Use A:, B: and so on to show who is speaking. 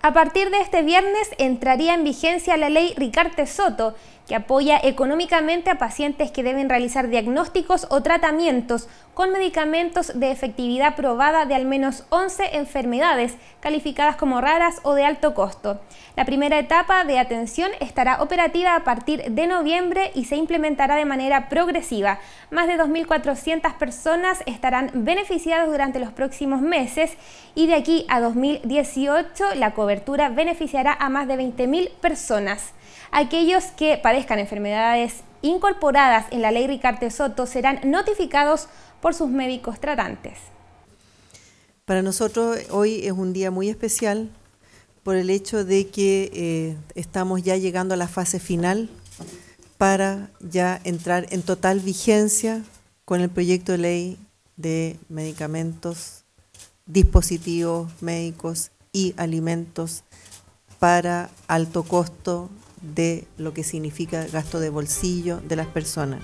A: A partir de este viernes entraría en vigencia la ley Ricarte Soto, que apoya económicamente a pacientes que deben realizar diagnósticos o tratamientos con medicamentos de efectividad probada de al menos 11 enfermedades calificadas como raras o de alto costo. La primera etapa de atención estará operativa a partir de noviembre y se implementará de manera progresiva. Más de 2.400 personas estarán beneficiadas durante los próximos meses y de aquí a 2018 la cobertura beneficiará a más de 20.000 personas. Aquellos que padezcan enfermedades incorporadas en la ley Ricarte Soto serán notificados por sus médicos tratantes.
B: Para nosotros hoy es un día muy especial por el hecho de que eh, estamos ya llegando a la fase final para ya entrar en total vigencia con el proyecto de ley de medicamentos, dispositivos médicos y alimentos para alto costo de lo que significa gasto de bolsillo de las personas.